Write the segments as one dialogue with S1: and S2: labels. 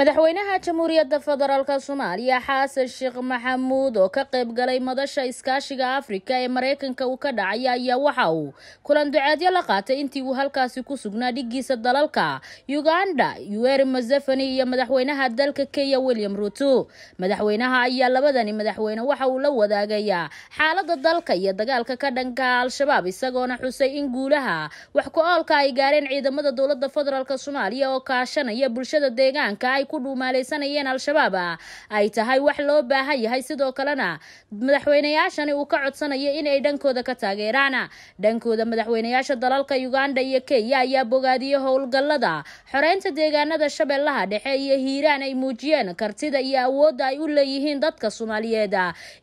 S1: madaxweynaha jamhuuriyadda federaalk soomaaliya xasan sheekh maxamuud oo ka qayb galay madasha iskaashiga afrika ee maraykanka uu ka dhacay ayaa waxa uu kulan duceedyo la qaatay intii uu halkaasi ku sugnaa dhigiisa dalalka uganda yuweri museveni iyo madaxweynaha dalka kenya william ruto madaxweynaha ayaa labadani madaxweyne waxa uu la wadaagayaa xaaladda dalka iyo dagaalka ka dhanka al-shabaab isagoona xusay in guulaha wax ku-oolka ay gaareen ciidamada dowladda federaalk soomaaliya oo kaashanaya bulshada deegaanka ku dhuumaalaysanayeen al-shabaab ay tahay wax loo baahan yahay sidoo kalena madaxweyneyaashani uu ka codsanayo inay dhankooda ka taageeraan dhankooda madaxweyneyaasha dalalka uganda iyo kenya ayaa bogaadiyey howlgallada xoreynta deegaanada shabeellaha dhexe iyo hiiraan ay muujiyeen kartida iyo awoodda ay u leeyihiin dadka soomaaliyeed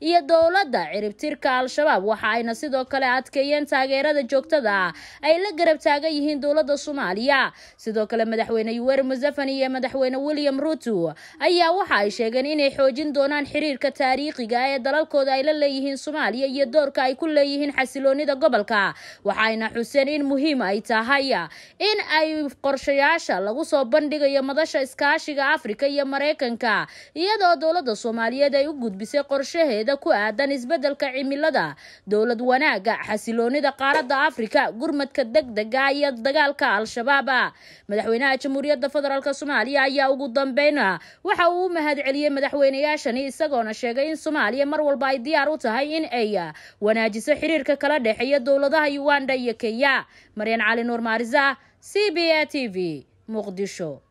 S1: iyo dowladda ciribtirka al-shabaab waxa ayna sidoo kale adkeeyeen taageerada joogtada ay la garab taagan yihiin dowladda soomaaliya sidoo kale madaxweyne yuwer musafan iyo madaxweyne william william ruto ayaa waxa ay sheegeen inay xoojin doonaan xiriirka taariikhiga ee dalalkooda ay la leeyihiin soomaaliya iyo doorka ay ku leeyihiin xasiloonida gobolka waxaayna xuseen in muhiim ay tahay in ay qorshayaasha lagu soo bandhigayo madasha iskaashiga afrika iyo maraykanka iyadoo dowladda soomaaliyeed ay u gudbisay qorshaheeda ku aadan isbeddelka cimilada dowlad wanaaga xasiloonida qaaradda afrika gurmadka deg dega iyo dagaalka al-shabaaba madaxweynaha jamhuuriyadda federaalk soomaaliya ayaa ugu dambeyna waxa uu u mahad celiyey madaxweynayaashani isagoona sheegay in soomaaliya mar walba ay diyaar u tahay in ay ah, wanaajiso xiriirka kala dhexeeya dowladaha uganda iyo kenya maryan cali nuur maariza c b a t v muqdisho